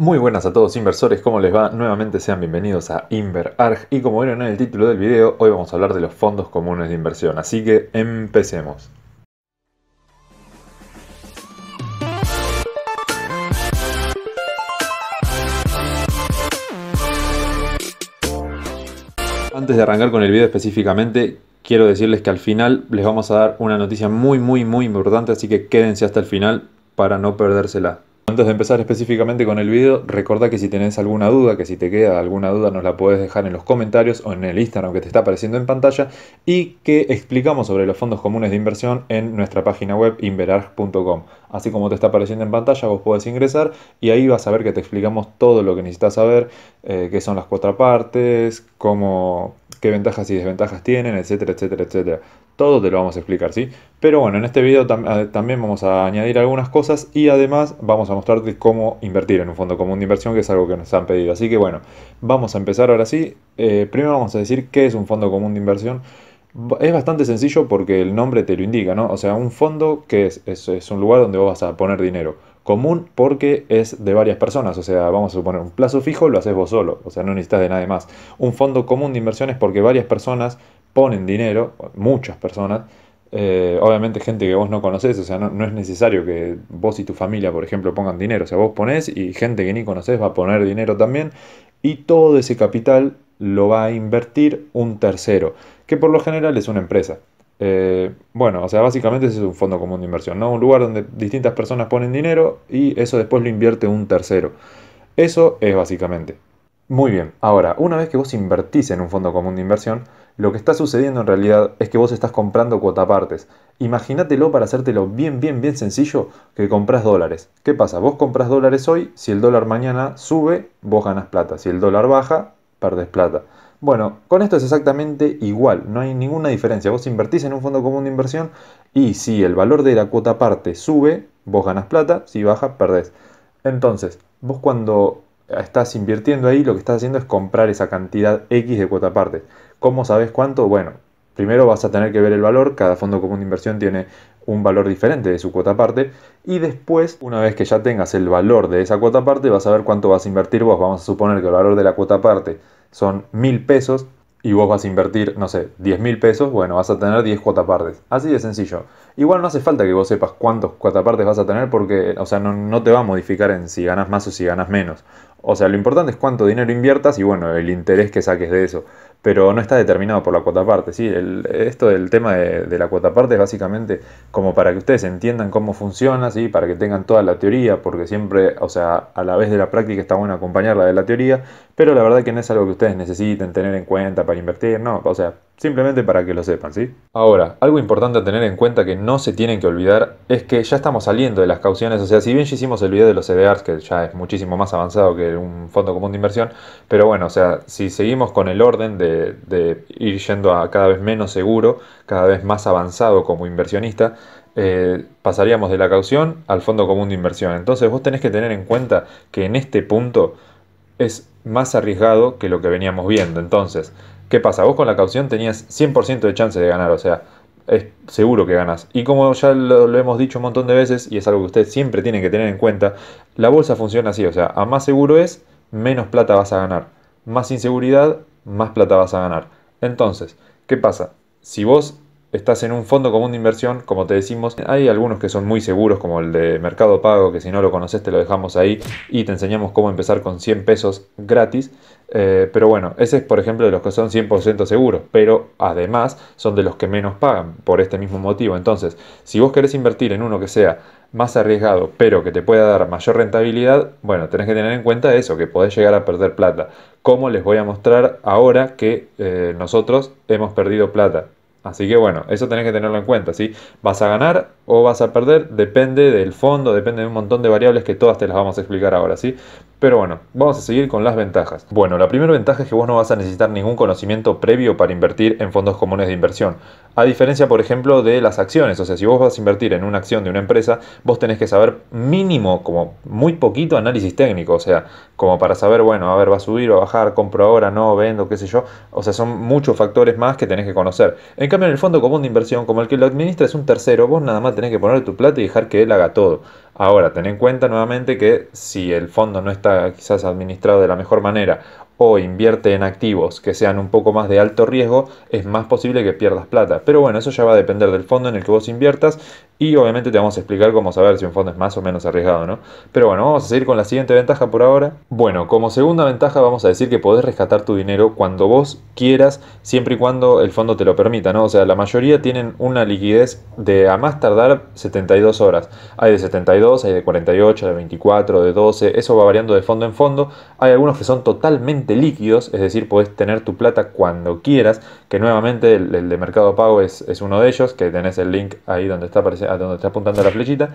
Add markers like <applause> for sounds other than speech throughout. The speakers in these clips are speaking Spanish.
Muy buenas a todos inversores, ¿cómo les va? Nuevamente sean bienvenidos a InverArg y como vieron en el título del video, hoy vamos a hablar de los fondos comunes de inversión, así que empecemos. Antes de arrancar con el video específicamente, quiero decirles que al final les vamos a dar una noticia muy muy muy importante, así que quédense hasta el final para no perdérsela. Antes de empezar específicamente con el video, recuerda que si tenés alguna duda, que si te queda alguna duda nos la podés dejar en los comentarios o en el Instagram que te está apareciendo en pantalla y que explicamos sobre los fondos comunes de inversión en nuestra página web inverarg.com. Así como te está apareciendo en pantalla, vos podés ingresar y ahí vas a ver que te explicamos todo lo que necesitas saber, eh, qué son las cuatro partes, cómo, qué ventajas y desventajas tienen, etcétera, etcétera, etcétera. Todo te lo vamos a explicar, ¿sí? Pero bueno, en este video eh, también vamos a añadir algunas cosas y además vamos a mostrarte cómo invertir en un fondo común de inversión, que es algo que nos han pedido. Así que bueno, vamos a empezar ahora sí. Eh, primero vamos a decir qué es un fondo común de inversión. Es bastante sencillo porque el nombre te lo indica, ¿no? O sea, un fondo que es, es, un lugar donde vos vas a poner dinero. Común porque es de varias personas, o sea, vamos a suponer un plazo fijo, lo haces vos solo, o sea, no necesitas de nadie más. Un fondo común de inversiones porque varias personas ponen dinero, muchas personas, eh, obviamente gente que vos no conoces, o sea, no, es necesario que vos y tu familia, por ejemplo, pongan dinero, o sea, vos ponés y gente que ni conoces va a poner dinero también, y todo ese capital lo va a invertir un tercero, que por lo general es una empresa. Eh, bueno, o sea, básicamente ese es un fondo común de inversión, ¿no? Un lugar donde distintas personas ponen dinero y eso después lo invierte un tercero. Eso es básicamente. Muy bien, ahora, una vez que vos invertís en un fondo común de inversión, lo que está sucediendo en realidad es que vos estás comprando cuotapartes. Imagínatelo para hacértelo bien, bien, bien sencillo, que compras dólares. ¿Qué pasa? Vos compras dólares hoy, si el dólar mañana sube, vos ganas plata. Si el dólar baja, perdés plata. Bueno, con esto es exactamente igual, no hay ninguna diferencia. Vos invertís en un fondo común de inversión y si el valor de la cuota parte sube, vos ganas plata, si baja, perdés. Entonces, vos cuando estás invirtiendo ahí, lo que estás haciendo es comprar esa cantidad X de cuota parte. ¿Cómo sabes cuánto? Bueno, primero vas a tener que ver el valor, cada fondo común de inversión tiene un valor diferente de su cuota parte y después, una vez que ya tengas el valor de esa cuota parte, vas a ver cuánto vas a invertir vos. Vamos a suponer que el valor de la cuota parte son mil pesos y vos vas a invertir, no sé, diez mil pesos, bueno, vas a tener 10 partes. Así de sencillo. Igual no hace falta que vos sepas cuántos partes vas a tener porque, o sea, no te va a modificar en si ganas más o si ganas menos. O sea, lo importante es cuánto dinero inviertas y bueno, el interés que saques de eso. Pero no está determinado por la cuota parte. ¿sí? El, esto del tema de, la cuota parte es básicamente como para que ustedes entiendan cómo funciona, para que tengan toda la teoría, porque siempre, o sea, a la vez de la práctica está bueno acompañarla de la teoría, pero la verdad que no es algo que ustedes necesiten tener en cuenta para invertir, no, o sea, simplemente para que lo sepan, ¿sí? Ahora, algo importante a tener en cuenta que no se tienen que olvidar es que ya estamos saliendo de las cauciones, o sea, si bien ya hicimos el video de los CDRs, e que ya es muchísimo más avanzado que un fondo común de inversión, pero bueno, o sea, si seguimos con el orden de, ir yendo a cada vez menos seguro, cada vez más avanzado como inversionista, eh, pasaríamos de la caución al fondo común de inversión. Entonces vos tenés que tener en cuenta que en este punto es más arriesgado que lo que veníamos viendo. Entonces, ¿qué pasa? Vos con la caución tenías 100% de chance de ganar, o sea, es seguro que ganas. Y como ya lo, lo, hemos dicho un montón de veces, y es algo que ustedes siempre tienen que tener en cuenta, la bolsa funciona así, o sea, a más seguro es, menos plata vas a ganar. Más inseguridad, más plata vas a ganar. Entonces, ¿qué pasa? Si vos estás en un fondo común de inversión, como te decimos, hay algunos que son muy seguros, como el de Mercado Pago, que si no lo conoces te lo dejamos ahí y te enseñamos cómo empezar con 100 pesos gratis. Eh, pero bueno, ese es por ejemplo de los que son 100% seguros, pero además son de los que menos pagan por este mismo motivo. Entonces, si vos querés invertir en uno que sea más arriesgado, pero que te pueda dar mayor rentabilidad, bueno, tenés que tener en cuenta eso, que podés llegar a perder plata. Como les voy a mostrar ahora que eh, nosotros hemos perdido plata Así que bueno, eso tenés que tenerlo en cuenta, ¿sí? Vas a ganar o vas a perder, depende del fondo, depende de un montón de variables que todas te las vamos a explicar ahora, ¿sí? Pero bueno, vamos a seguir con las ventajas. Bueno, la primera ventaja es que vos no vas a necesitar ningún conocimiento previo para invertir en fondos comunes de inversión. A diferencia, por ejemplo, de las acciones. O sea, si vos vas a invertir en una acción de una empresa, vos tenés que saber mínimo, como muy poquito, análisis técnico. O sea, como para saber, bueno, a ver, va a subir, o a bajar, compro ahora, no, vendo, qué sé yo. O sea, son muchos factores más que tenés que conocer. En cambio, en el fondo común de inversión, como el que lo administra es un tercero, vos nada más tenés que poner tu plata y dejar que él haga todo. Ahora, ten en cuenta nuevamente que si el fondo no está quizás administrado de la mejor manera o invierte en activos que sean un poco más de alto riesgo, es más posible que pierdas plata. Pero bueno, eso ya va a depender del fondo en el que vos inviertas y obviamente te vamos a explicar cómo saber si un fondo es más o menos arriesgado, ¿no? Pero bueno, vamos a seguir con la siguiente ventaja por ahora. Bueno, como segunda ventaja vamos a decir que podés rescatar tu dinero cuando vos quieras, siempre y cuando el fondo te lo permita, ¿no? O sea, la mayoría tienen una liquidez de a más tardar 72 horas. Hay de 72, hay de 48, de 24, de 12, eso va variando de fondo en fondo. Hay algunos que son totalmente de líquidos, es decir, podés tener tu plata cuando quieras, que nuevamente el, de Mercado Pago es, uno de ellos, que tenés el link ahí donde está, aparece, donde está apuntando la flechita.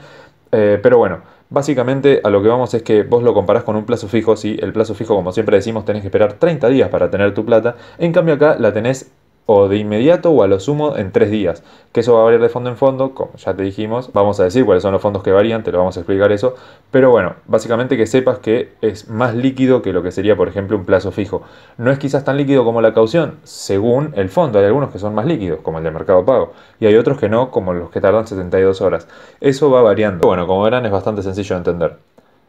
Eh, pero bueno, básicamente a lo que vamos es que vos lo comparás con un plazo fijo, si el plazo fijo, como siempre decimos, tenés que esperar 30 días para tener tu plata, en cambio acá la tenés o de inmediato o a lo sumo en tres días, que eso va a variar de fondo en fondo, como ya te dijimos, vamos a decir cuáles son los fondos que varían, te lo vamos a explicar eso, pero bueno, básicamente que sepas que es más líquido que lo que sería, por ejemplo, un plazo fijo. No es quizás tan líquido como la caución, según el fondo, hay algunos que son más líquidos, como el de mercado pago, y hay otros que no, como los que tardan 72 horas. Eso va variando. Bueno, como verán es bastante sencillo de entender.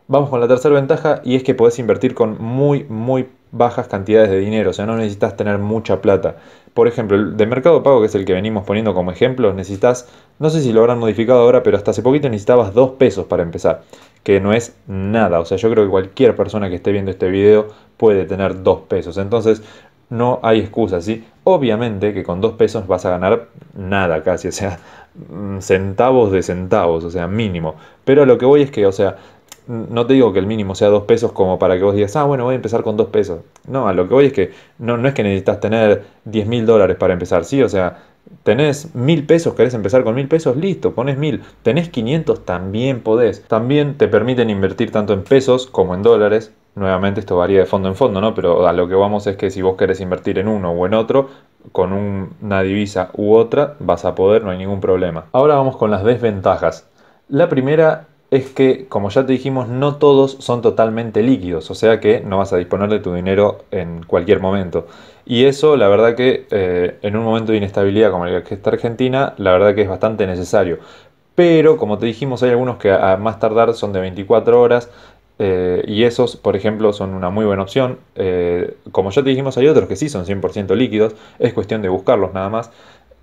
Vamos con la tercera ventaja y es que podés invertir con muy, muy bajas cantidades de dinero, o sea, no necesitas tener mucha plata por ejemplo, de Mercado Pago, que es el que venimos poniendo como ejemplo, necesitas, no sé si lo habrán modificado ahora, pero hasta hace poquito necesitabas 2 pesos para empezar, que no es nada. O sea, yo creo que cualquier persona que esté viendo este video puede tener 2 pesos. Entonces, no hay excusa, ¿sí? Obviamente que con 2 pesos vas a ganar nada casi, o sea, <laughs> centavos de centavos, o sea, mínimo. Pero lo que voy es que, o sea, no te digo que el mínimo sea dos pesos como para que vos digas, ah, bueno, voy a empezar con dos pesos. No, a lo que voy es que no, no es que necesitas tener 10 mil dólares para empezar, sí, o sea, tenés mil pesos, querés empezar con mil pesos, listo, pones mil. Tenés 500, también podés. También te permiten invertir tanto en pesos como en dólares. Nuevamente esto varía de fondo en fondo, ¿no? Pero a lo que vamos es que si vos querés invertir en uno o en otro, con una divisa u otra, vas a poder, no hay ningún problema. Ahora vamos con las desventajas. La primera es que, como ya te dijimos, no todos son totalmente líquidos, o sea que no vas a disponer de tu dinero en cualquier momento. Y eso, la verdad que eh, en un momento de inestabilidad como el que está Argentina, la verdad que es bastante necesario. Pero, como te dijimos, hay algunos que a más tardar son de 24 horas, eh, y esos, por ejemplo, son una muy buena opción. Eh, como ya te dijimos, hay otros que sí son 100% líquidos. Es cuestión de buscarlos nada más.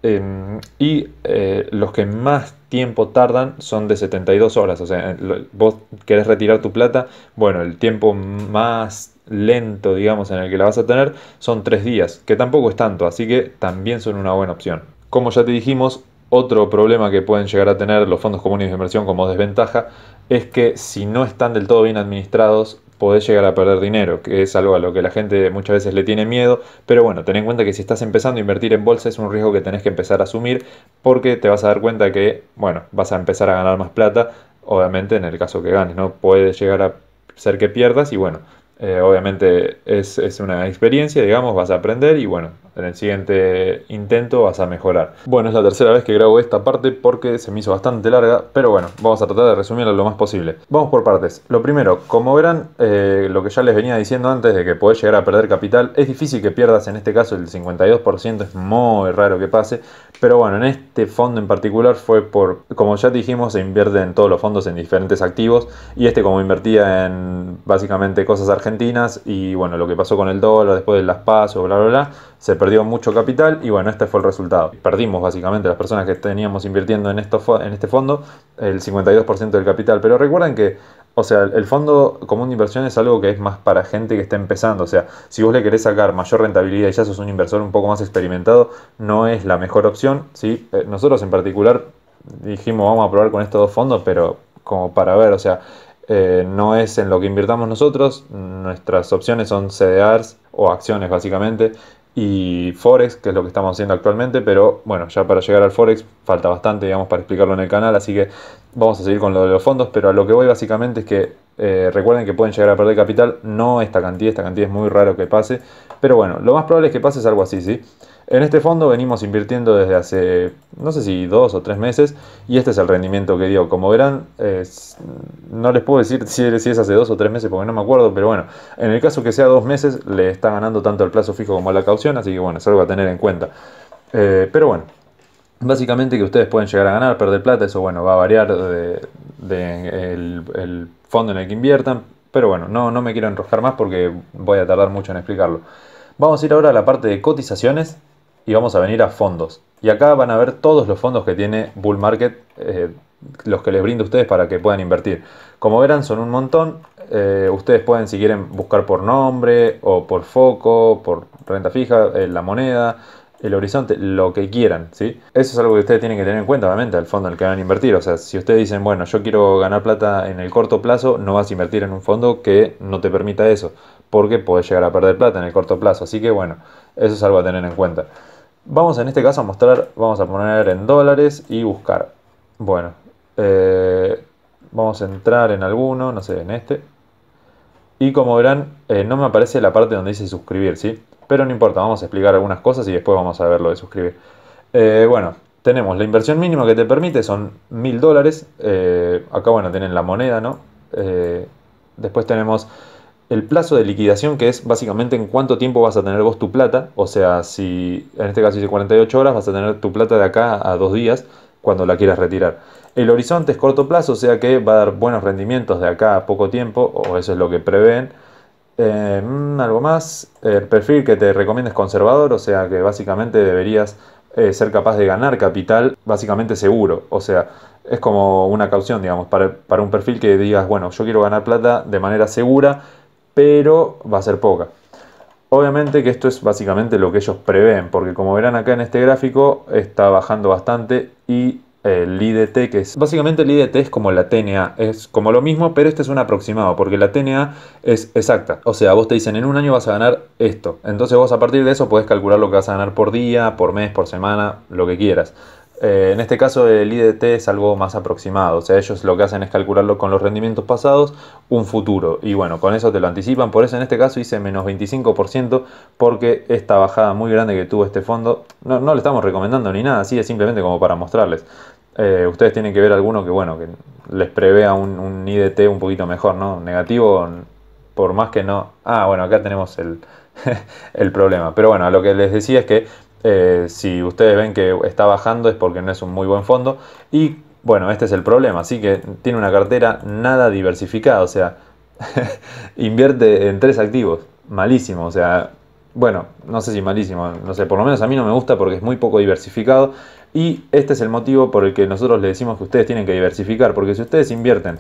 Em, y eh, los que más tiempo tardan son de 72 horas. O sea, vos querés retirar tu plata. Bueno, el tiempo más lento, digamos, en el que la vas a tener son 3 días, que tampoco es tanto, así que también son una buena opción. Como ya te dijimos, otro problema que pueden llegar a tener los fondos comunes de inversión como desventaja es que si no están del todo bien administrados podés llegar a perder dinero, que es algo a lo que la gente muchas veces le tiene miedo, pero bueno, ten en cuenta que si estás empezando a invertir en bolsa es un riesgo que tenés que empezar a asumir porque te vas a dar cuenta que, bueno, vas a empezar a ganar más plata, obviamente en el caso que ganes, ¿no? Puede llegar a ser que pierdas y bueno, eh, obviamente es, es una experiencia, digamos, vas a aprender y bueno, en el siguiente intento vas a mejorar. Bueno, es la tercera vez que grabo esta parte porque se me hizo bastante larga, pero bueno, vamos a tratar de resumirla lo más posible. Vamos por partes. Lo primero, como verán, eh, lo que ya les venía diciendo antes de que podés llegar a perder capital, es difícil que pierdas en este caso el 52%, es muy raro que pase, pero bueno, en este fondo en particular fue por, como ya dijimos, se invierte en todos los fondos en diferentes activos y este como invertía en básicamente cosas argentinas y bueno, lo que pasó con el dólar después de las PASO, bla, bla, bla se perdió mucho capital y bueno, este fue el resultado. Perdimos básicamente las personas que teníamos invirtiendo en, esto, en este fondo el 52% del capital, pero recuerden que, o sea, el fondo común de inversión es algo que es más para gente que está empezando, o sea, si vos le querés sacar mayor rentabilidad y ya sos un inversor un poco más experimentado, no es la mejor opción, ¿sí? Eh, nosotros en particular dijimos vamos a probar con estos dos fondos, pero como para ver, o sea, eh, no es en lo que invirtamos nosotros, nuestras opciones son CDRs o acciones básicamente, y Forex, que es lo que estamos haciendo actualmente, pero bueno, ya para llegar al Forex falta bastante, digamos, para explicarlo en el canal, así que vamos a seguir con lo de los fondos, pero a lo que voy básicamente es que eh, recuerden que pueden llegar a perder capital, no esta cantidad, esta cantidad es muy raro que pase, pero bueno, lo más probable es que pase es algo así, ¿sí? En este fondo venimos invirtiendo desde hace, no sé si dos o tres meses, y este es el rendimiento que dio. Como verán, no les puedo decir si, es hace dos o tres meses porque no me acuerdo, pero bueno, en el caso que sea dos meses, le está ganando tanto el plazo fijo como la caución, así que bueno, es algo a tener en cuenta. Eh, pero bueno, básicamente que ustedes pueden llegar a ganar, perder plata, eso bueno, va a variar de, fondo en el que inviertan, pero bueno, no, no me quiero enroscar más porque voy a tardar mucho en explicarlo. Vamos a ir ahora a la parte de cotizaciones y vamos a venir a fondos. Y acá van a ver todos los fondos que tiene Bull Market, eh, los que les brinda a ustedes para que puedan invertir. Como verán, son un montón. Eh, ustedes pueden, si quieren, buscar por nombre o por foco, por renta fija, eh, la moneda, el horizonte, lo que quieran. ¿sí? Eso es algo que ustedes tienen que tener en cuenta, obviamente, al fondo en el que van a invertir. O sea, si ustedes dicen, bueno, yo quiero ganar plata en el corto plazo, no vas a invertir en un fondo que no te permita eso, porque puedes llegar a perder plata en el corto plazo. Así que, bueno, eso es algo a tener en cuenta. Vamos en este caso a mostrar, vamos a poner en dólares y buscar. Bueno, eh, vamos a entrar en alguno, no sé, en este. Y como verán, eh, no me aparece la parte donde dice suscribir, ¿sí? Pero no importa, vamos a explicar algunas cosas y después vamos a ver lo de suscribir. Eh, bueno, tenemos la inversión mínima que te permite, son mil dólares. acá, bueno, tienen la moneda, ¿no? después tenemos el plazo de liquidación, que es básicamente en cuánto tiempo vas a tener vos tu plata. O sea, si en este caso dice 48 horas, vas a tener tu plata de acá a dos días cuando la quieras retirar. El horizonte es corto plazo, o sea que va a dar buenos rendimientos de acá a poco tiempo, o eso es lo que prevén. Eh, mm, algo más, el perfil que te recomienda es conservador, o sea que básicamente deberías eh, ser capaz de ganar capital básicamente seguro. O sea, es como una caución, digamos, para, para un perfil que digas, bueno, yo quiero ganar plata de manera segura pero va a ser poca. Obviamente que esto es básicamente lo que ellos prevén, porque como verán acá en este gráfico está bajando bastante y el IDT, que es básicamente el IDT es como la TNA, es como lo mismo, pero este es un aproximado, porque la TNA es exacta. O sea, vos te dicen en un año vas a ganar esto, entonces vos a partir de eso podés calcular lo que vas a ganar por día, por mes, por semana, lo que quieras. Eh, en este caso el IDT es algo más aproximado, o sea, ellos lo que hacen es calcularlo con los rendimientos pasados, un futuro, y bueno, con eso te lo anticipan, por eso en este caso hice menos 25%, porque esta bajada muy grande que tuvo este fondo, no, no le estamos recomendando ni nada, así es simplemente como para mostrarles. Eh, ustedes tienen que ver alguno que, bueno, que les prevea un, un IDT un poquito mejor, ¿no? Negativo, por más que no... Ah, bueno, acá tenemos el, <laughs> el problema, pero bueno, lo que les decía es que eh, si ustedes ven que está bajando es porque no es un muy buen fondo. Y bueno, este es el problema. Así que tiene una cartera nada diversificada. O sea, <laughs> invierte en tres activos. Malísimo. O sea, bueno, no sé si malísimo. No sé, por lo menos a mí no me gusta porque es muy poco diversificado. Y este es el motivo por el que nosotros le decimos que ustedes tienen que diversificar. Porque si ustedes invierten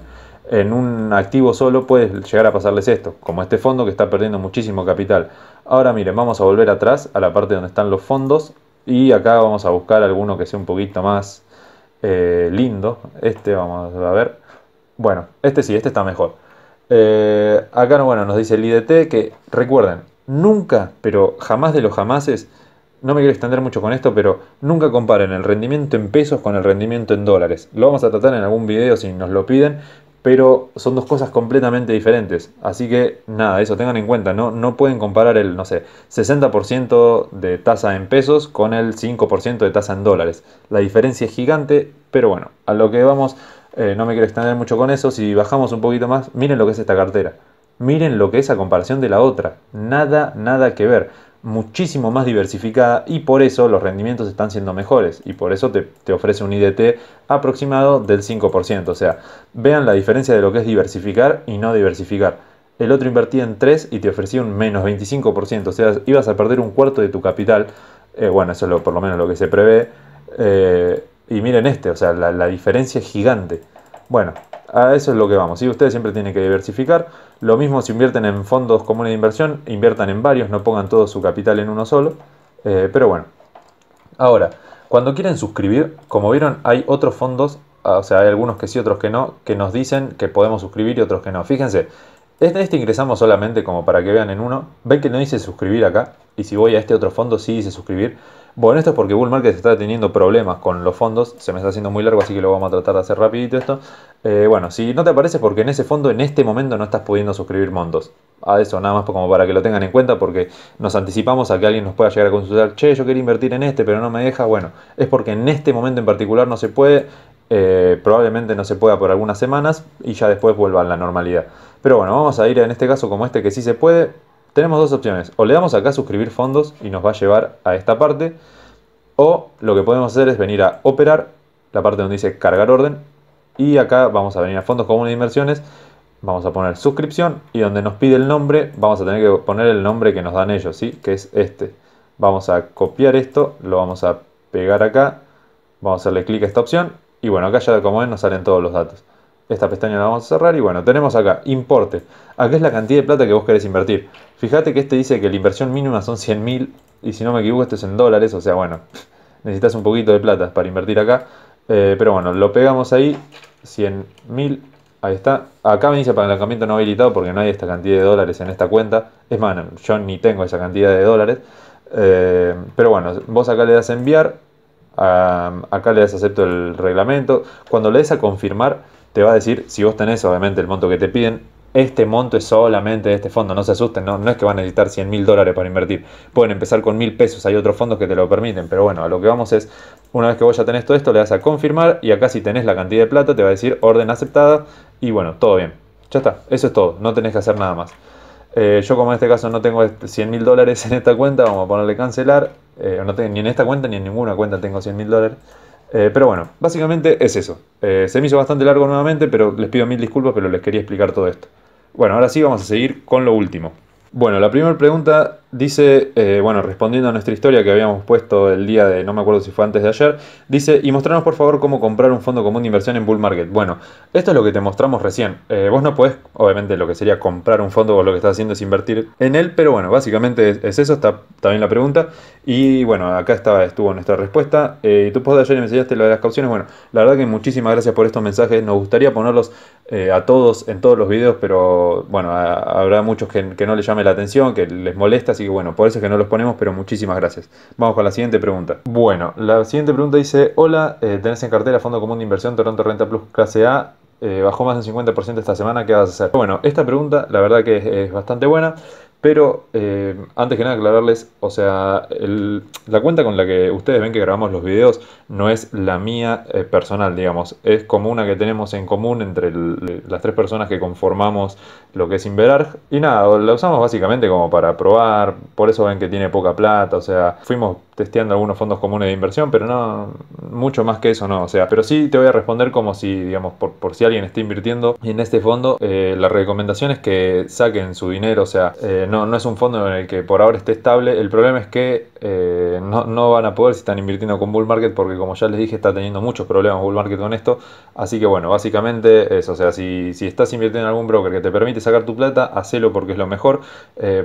en un activo solo puedes llegar a pasarles esto, como este fondo que está perdiendo muchísimo capital. Ahora miren, vamos a volver atrás a la parte donde están los fondos y acá vamos a buscar alguno que sea un poquito más eh, lindo. Este vamos a ver. Bueno, este sí, este está mejor. Eh, acá bueno, nos dice el IDT que recuerden, nunca, pero jamás de los jamases, no me quiero extender mucho con esto, pero nunca comparen el rendimiento en pesos con el rendimiento en dólares. Lo vamos a tratar en algún video si nos lo piden, pero son dos cosas completamente diferentes. Así que nada, eso tengan en cuenta, no, no pueden comparar el, no sé, 60% de tasa en pesos con el 5% de tasa en dólares. La diferencia es gigante, pero bueno, a lo que vamos, eh, no me quiero extender mucho con eso, si bajamos un poquito más, miren lo que es esta cartera. Miren lo que es a comparación de la otra. Nada, nada que ver muchísimo más diversificada y por eso los rendimientos están siendo mejores y por eso te, ofrece un IDT aproximado del 5%. O sea, vean la diferencia de lo que es diversificar y no diversificar. El otro invertía en 3 y te ofrecía un menos 25%, o sea, ibas a perder un cuarto de tu capital. Eh, bueno, eso es por lo menos lo que se prevé. Eh, y miren este, o sea, la, la diferencia es gigante. Bueno, a eso es lo que vamos. ¿sí? Ustedes siempre tienen que diversificar. Lo mismo si invierten en fondos comunes de inversión, inviertan en varios, no pongan todo su capital en uno solo. Eh, pero bueno. Ahora, cuando quieren suscribir, como vieron, hay otros fondos, ah, o sea, hay algunos que sí, otros que no, que nos dicen que podemos suscribir y otros que no. Fíjense, este, este ingresamos solamente como para que vean en uno. Ven que no dice suscribir acá. Y si voy a este otro fondo, sí dice suscribir. Bueno, esto es porque Bull Market está teniendo problemas con los fondos. Se me está haciendo muy largo, así que lo vamos a tratar de hacer rapidito esto. Eh, bueno, si no te aparece porque en ese fondo en este momento no estás pudiendo suscribir montos. A eso nada más como para que lo tengan en cuenta porque nos anticipamos a que alguien nos pueda llegar a consultar, che, yo quiero invertir en este pero no me deja. Bueno, es porque en este momento en particular no se puede. Eh, probablemente no se pueda por algunas semanas y ya después vuelva a la normalidad. Pero bueno, vamos a ir en este caso como este que sí se puede, tenemos dos opciones, o le damos acá suscribir fondos y nos va a llevar a esta parte, o lo que podemos hacer es venir a operar, la parte donde dice cargar orden, y acá vamos a venir a fondos comunes de inversiones, vamos a poner suscripción y donde nos pide el nombre vamos a tener que poner el nombre que nos dan ellos, ¿sí? que es este. Vamos a copiar esto, lo vamos a pegar acá, vamos a hacerle clic a esta opción y bueno, acá ya como ven nos salen todos los datos. Esta pestaña la vamos a cerrar y bueno, tenemos acá, importe. Acá es la cantidad de plata que vos querés invertir. Fíjate que este dice que la inversión mínima son 100.000. y si no me equivoco esto es en dólares, o sea, bueno, <laughs> necesitas un poquito de plata para invertir acá. Eh, pero bueno, lo pegamos ahí, 100.000. ahí está. Acá me dice apalancamiento no habilitado porque no hay esta cantidad de dólares en esta cuenta. Es más, yo ni tengo esa cantidad de dólares. Eh, pero bueno, vos acá le das enviar, acá le das acepto el reglamento. Cuando le des a confirmar te va a decir, si vos tenés obviamente el monto que te piden, este monto es solamente de este fondo, no se asusten, no, no es que van a necesitar 100 mil dólares para invertir, pueden empezar con mil pesos, hay otros fondos que te lo permiten, pero bueno, a lo que vamos es, una vez que vos ya tenés todo esto, le das a confirmar y acá si tenés la cantidad de plata te va a decir orden aceptada y bueno, todo bien, ya está, eso es todo, no tenés que hacer nada más. Eh, yo como en este caso no tengo 100 este mil dólares en esta cuenta, vamos a ponerle cancelar, eh, no tengo, ni en esta cuenta ni en ninguna cuenta tengo 100 mil dólares. Eh, pero bueno, básicamente es eso. Eh, se me hizo bastante largo nuevamente, pero les pido mil disculpas, pero les quería explicar todo esto. Bueno, ahora sí vamos a seguir con lo último. Bueno, la primera pregunta dice, eh, bueno, respondiendo a nuestra historia que habíamos puesto el día de, no me acuerdo si fue antes de ayer, dice, y mostrarnos por favor cómo comprar un fondo común de inversión en bull market. Bueno, esto es lo que te mostramos recién. Eh, vos no podés, obviamente, lo que sería comprar un fondo, o lo que estás haciendo es invertir en él, pero bueno, básicamente es, eso, está, también la pregunta. Y bueno, acá estaba, estuvo nuestra respuesta. Eh, y tú puedes de ayer me enseñaste lo de las cauciones. Bueno, la verdad que muchísimas gracias por estos mensajes. Nos gustaría ponerlos a todos en todos los videos, pero bueno, habrá muchos que, que no les llame la atención, que les molesta así que bueno, por eso es que no los ponemos, pero muchísimas gracias. Vamos con la siguiente pregunta. Bueno, la siguiente pregunta dice, hola, eh, tenés en cartera Fondo Común de Inversión Toronto Renta Plus Clase A, eh, bajó más del 50% esta semana, ¿qué vas a hacer? Bueno, esta pregunta la verdad que es bastante buena. Pero eh, antes que nada aclararles, o sea, la cuenta con la que ustedes ven que grabamos los videos no es la mía eh, personal, digamos. Es como una que tenemos en común entre las tres personas que conformamos lo que es Inverar Y nada, la usamos básicamente como para probar, por eso ven que tiene poca plata, o sea, fuimos testeando algunos fondos comunes de inversión, pero no, mucho más que eso no. O sea, pero sí te voy a responder como si, digamos, por, si alguien está invirtiendo en este fondo, eh, la recomendación es que saquen su dinero. O sea, eh, no, es un fondo en el que por ahora esté estable. El problema es que eh, no, van a poder si están invirtiendo con bull market, porque como ya les dije, está teniendo muchos problemas bull market con esto. Así que bueno, básicamente eso. O sea, si, si estás invirtiendo en algún broker que te permite sacar tu plata, hacelo porque es lo mejor.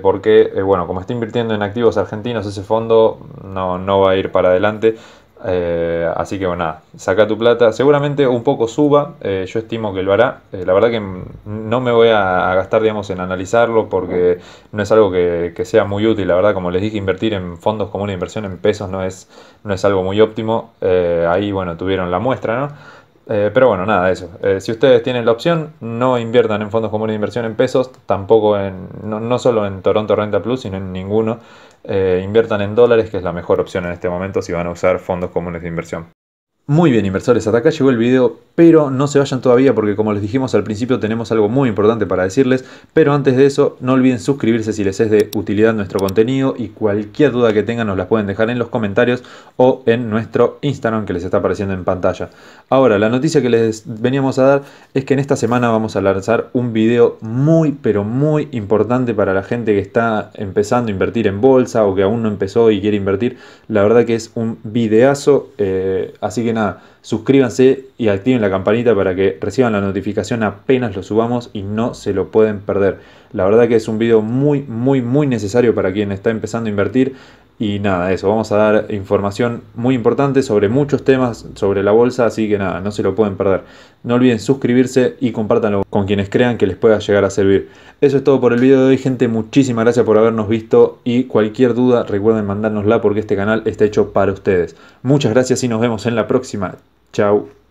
porque, bueno, como está invirtiendo en activos argentinos, ese fondo no no, va a ir para adelante. Eh, así que bueno, nada, saca tu plata. Seguramente un poco suba, eh, yo estimo que lo hará. Eh, la verdad que no me voy a, gastar, digamos, en analizarlo porque no es algo que, sea muy útil. La verdad, como les dije, invertir en fondos como una inversión en pesos no es, no es algo muy óptimo. ahí, bueno, tuvieron la muestra, ¿no? Eh, pero bueno, nada, eso. Eh, si ustedes tienen la opción, no inviertan en fondos comunes de inversión en pesos, tampoco en, no, solo en Toronto Renta Plus, sino en ninguno. Eh, inviertan en dólares, que es la mejor opción en este momento si van a usar fondos comunes de inversión. Muy bien, inversores, hasta acá llegó el video, pero no se vayan todavía porque como les dijimos al principio tenemos algo muy importante para decirles, pero antes de eso no olviden suscribirse si les es de utilidad nuestro contenido y cualquier duda que tengan nos la pueden dejar en los comentarios o en nuestro Instagram que les está apareciendo en pantalla. Ahora, la noticia que les veníamos a dar es que en esta semana vamos a lanzar un video muy, pero muy importante para la gente que está empezando a invertir en bolsa o que aún no empezó y quiere invertir. La verdad que es un videazo, eh, así que nada, suscríbanse y activen la campanita para que reciban la notificación apenas lo subamos y no se lo pueden perder. La verdad que es un video muy, muy, muy necesario para quien está empezando a invertir. Y nada, eso, vamos a dar información muy importante sobre muchos temas sobre la bolsa, así que nada, no se lo pueden perder. No olviden suscribirse y compártanlo con quienes crean que les pueda llegar a servir. Eso es todo por el video de hoy, gente. Muchísimas gracias por habernos visto y cualquier duda recuerden mandárnosla porque este canal está hecho para ustedes. Muchas gracias y nos vemos en la próxima. Chao.